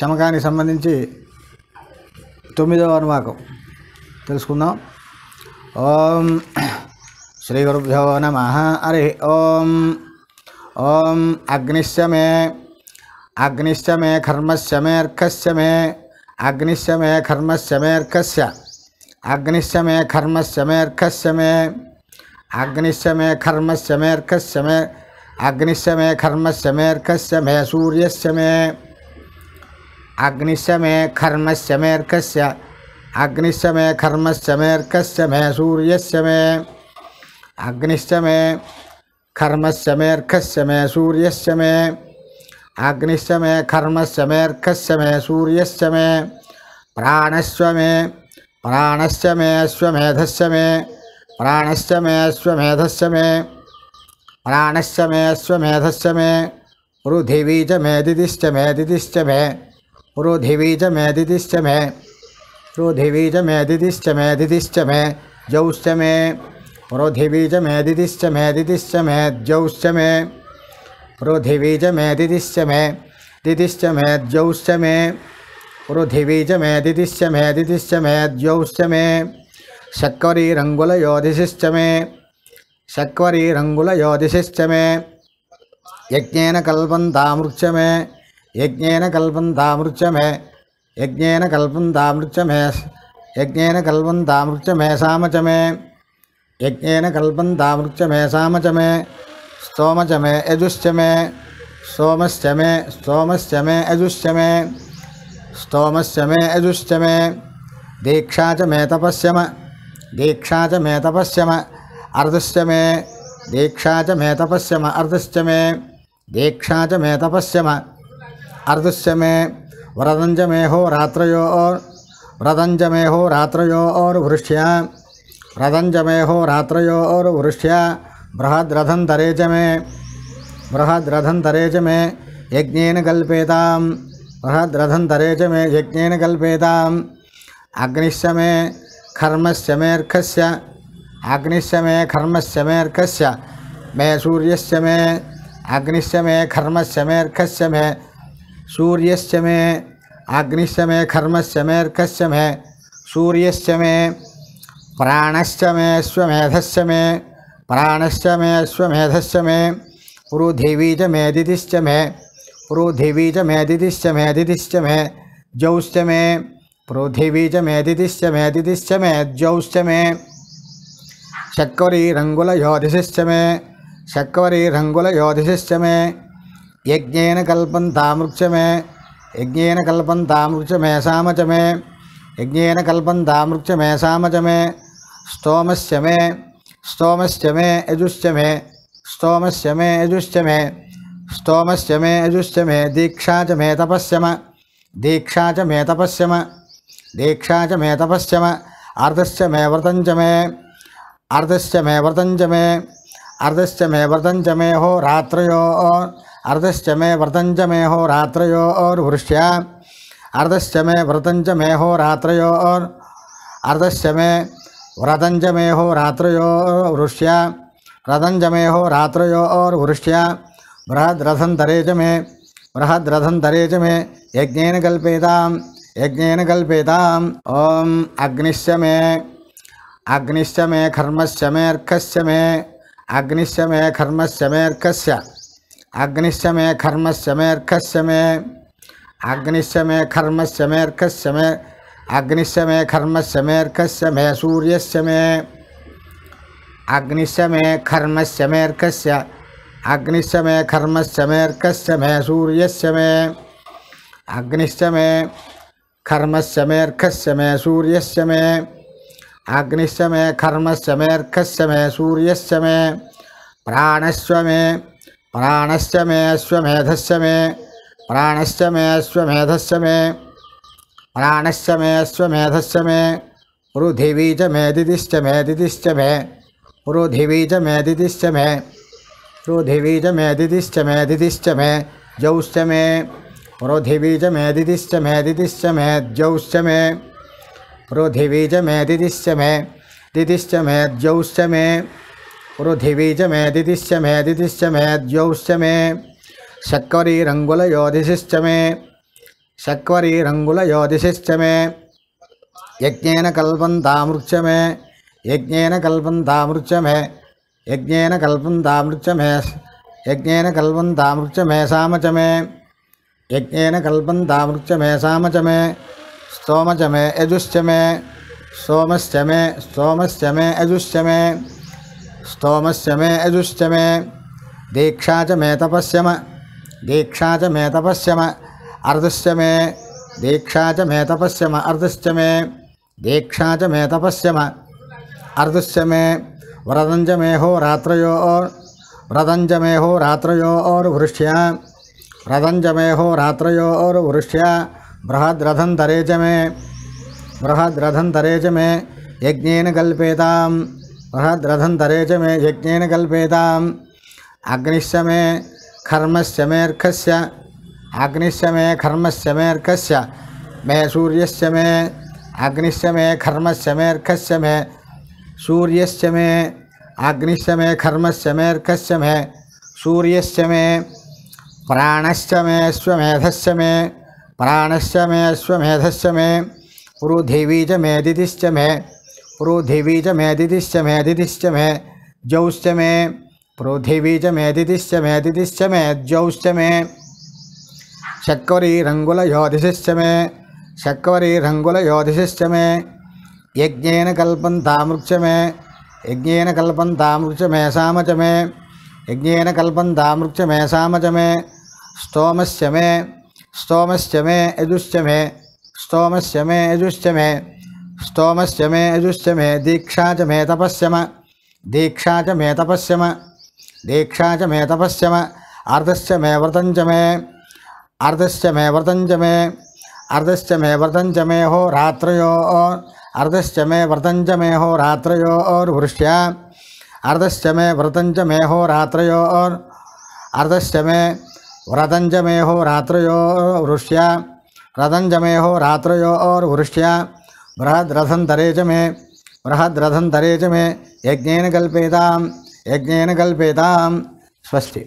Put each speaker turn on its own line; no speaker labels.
चमकानी संबंधी 9वां अनुवाक తెలుసుకుందాం ఓం శ్రీ గవర్ధనమః అరే ఓం ఓం అగ్నిశ్చమే అగ్నిశ్చమే కర్మశ్చమే ఆర్కశ్చమే అగ్నిశ్చమే కర్మశ్చమే ఆర్కశ్చ్య అగ్నిశ్చమే కర్మశ్చమే ఆర్కశ్చమే అగ్నిశ్చమే కర్మశ్చమే ఆర్కశ్చమే అగ్నిశ్చమే కర్మశ్చమే ఆర్కశ్చమే సూర్యశ్చమే अग्निश्च मे खर्मश्च मेऽर्कस्य अग्निश्च मे खर्मश्च मेऽर्कश्च मे सूर्य मे अग्निश्च मे खर्मश्च मेऽर्कश्च मे सूर्य मे अग्निश्च मे खर्मश्च मेऽर्कश्च मे सूर्य मे प्राणस्व मे प्राणश्च मे अश्वमेधश्च मे प्राणश्च मे अश्वमेधश्च मे प्राणश्च मे अश्वमेधश्च मे पृथिवी च मे दिदिश्च मे दिदिश्च मे रुधिवी मे दिदिश्च मे रुधिवी मे दिदिश्च मे दिदिश्च मे जौश्च मे रुधिवी च मे दिदिश्च मे दिदिश्च मे जौश्च मे रुधिवी च मे दिदिश्च मे दिदिश्च मे जौश्च मे रुधिवी मे दिदिश्च मे दिदिश्च मे जौश्च मे शक्वरी रङ्गुलयोधिशिश्च मे शक्वरी रङ्गुलयोधिशिश्च मे यज्ञेन कल्पन्तामृक्ष मे यज्ञेन कल्पन्तामृत्यमे यज्ञेन कल्पन्तामृत्यमे यज्ञेन कल्पन्तामृत्यमे मे यज्ञेन मे स्तोमश्च मे यजुश्च मे स्तोमश्च मे यजुश्च मे दीक्षा च मे तपस्यम दीक्षा च मे तपस्यम अर्धश्च मे दीक्षा च मे तपस्यम अर्धश्च मे दीक्षा च मे तपस्यम मे अर्दुष्यमेः मेहो रात्रो और मेहो रात्रो और वृष्ठ्या मेहो रात्रो और वृष्ठ्या बृहद्रथन धरेज में बृहद्रथन धरेज में यज्ञेन कल्पेताम बृहद्रथन धरेज मे यज्ञ कल्पेता अग्निश्य मे में खर्मस्य मेऽर्घस्य अग्निश्य मे में खर्मस्य मेऽर्घस्य मे सूर्य मे अग्निश्य मे खर्म से खर्मस्य मेऽर्घस्य में सूर्यस्य मे अग्निश्च मे घर्मश्च से मे सूर्यश्च मे प्राणश्च मे स्वमेधश्च मे प्राणश्च मे स्वमेधश्च मे पृथिवी च मे मे पृथिवी च मे दितिश्च मे दितिश्च मे जौश्च मे पृथिवी च मे दितिश्च मे दितिश्च मे जौश्च मे शक्वरी रङ्गुलयोधिश्च मे शक्वरी रङ्गुलयोधिश्च मे यज्ञेन कल्पन्तामृक्षमे यज्ञेन कल्पन्तामृक्षमेषामच मे यज्ञेन कल्पन्तामृक्षमेषामच मे स्तोमस्य मे स्तोमश्च मे यजुश्च मे स्तोमश्च मे यजुश्च मे स्तोमश्च मे यजुश्च मे दीक्षा च मे तपस्यम दीक्षा च मे तपस्यम दीक्षा च मे तपस्यम अर्धश्च मे च मे अर्धश्च मे च मे अर्धश्च मे च मे हो रात्रयो अर्धश्च मे व्रतंज मेहो रात्रो और वृष्या अर्धश्च मे व्रतंज मेहो रात्रो और अर्धश्च मे व्रतंज मेहो हो रात्रो वृष्या रथंच मेहो रात्रो और वृष्या बृहद्रथंतरे च मे बृहद्रथंतरे च मे यज्ञन कल्पेता यज्ञन कल्पेता ओं अग्निश्च मे अग्निश्च मे खर्मश्च मेऽर्कस्य मे अग्निश्च मे खर्मश्च मेऽर्कस्य अग्निश्च मे घर्मस्य मेऽर्घस्य मे अग्निश्च मे घर्मस्य मेऽर्घस्य मे अग्निश्च मे घर्मस्य मेऽर्घस्य मे सूर्यस्य मे अग्निश्च मे घर्मस्य मेऽर्घस्य अग्निश्च मे घर्मस्य मेऽर्घस्य मे सूर्यस्य मे अग्निश्च मे घर्मस्य मेऽर्घस्य मे सूर्यस्य मे अग्निश्च मे घर्मस्य मेऽर्घस्य मे सूर्यस्य मे प्राणस्व मे प्राणश्च मे स्वमेधश्च मे प्राणश्च मे स्वमेधश्च मे प्राणश्च मे स्वमेधश्च मे पृथिवी च मे दिदिश्च मे दिदिश्च मे पृथिवी च मे दिदिश्च मे पृथिवी च मे दिदिश्च मे दिदिश्च मे जौश्च मे पृथिवी च मे दिदिश्च मे दिदिश्च मे जौश्च मे पृथिवी च मे दिदिश्च मे दिदिश्च मे जौश्च मे पृथिवी च मे दितिश्च मे दितिश्च मे द्यौश्च मे शक्वरी रङ्गुलयोधिशिश्च मे शक्वरी रङ्गुलयोधिशिश्च मे यज्ञेन कल्पन्तामृक्ष मे यज्ञेन कल्पन्तामृक्ष मे यज्ञेन कल्पन्तामृक्ष मे यज्ञेन कल्पन्तामृक्ष मे साम च मे यज्ञेन कल्पन्तामृक्ष मे साम च मे स्तोम च मे यजुश्च मे सोमश्च मे सोमश्च मे यजुश्च मे स्तोमस्य मे यजुश्च मे दीक्षा च मे तपस्यम दीक्षा च मे तपस्यम अर्धश्च मे दीक्षा च मे तपस्यम अर्धश्च मे दीक्षा च मे तपस्यम अर्धश्च मे व्रतंज मे हो रात्रो और व्रतंज मे हो रात्रो और व्रतंज मे हो रात्रो और वृष्ठ्या तरेज मे बृहद्रथन तरेज मे यज्ञ कल्पेताम बृहद्रथन्तरे च मे यज्ञ कल्पेताम् अग्निश्च मे से मेर्ख से अग्निश्च मे से मेर्ख से मे सूर्यस्य मे अग्निश्च मे से मेर्ख से मे सूर्यस्य मे अग्निश्च मे से मेर्ख से मे सूर्यस्य मे प्राणश्च मे स्वेध से मे प्राणश्च मे स्वेध से मे पृथिवी च मे दितिश्च मे पृथिवी च मेदितिश्च मेदितिश्च मे जौश्च मे पृथिवी च मेदितिश्च मेदितिश्च मे जौश्च मे शक्वरी रङ्गुलयोधिश्च मे शक्वरी रङ्गुलयोधिश्च मे यज्ञेन कल्पन्तामृक्ष मे यज्ञेन कल्पन्तामृक्ष मेषाम च मे यज्ञ कल्पन तामृक्ष मेषाम च मे स्तोमस्य मे स्तोमस्य मे यजुश्च मे स्तोमस्य मे यजुश्च मे स्तोमस्य मे यजुस्य मे दीक्षा च मे तपस्यम दीक्षा च मे तपस्यम दीक्षा च मे तपस्यम अर्धस्य मे व्रतं च मे अर्धस्य मे व्रतं च मे अर्धस्य मे व्रतं च मे हो रात्रयो अर्धश्च मे व्रतं च मे हो रात्रयो और वृष्ट्या अर्धश्च मे व्रतं च मे हो रात्रयो और अर्धश्च मे व्रतं च मे हो रात्रयो वृष्ट्या व्रतं च मे हो रात्रयो और वृष्ट्या बृहद्रथं धरे च मे बृहद्रथं धरे च मे यज्ञेन कल्पेतां यज्ञेन कल्पेतां स्वस्ति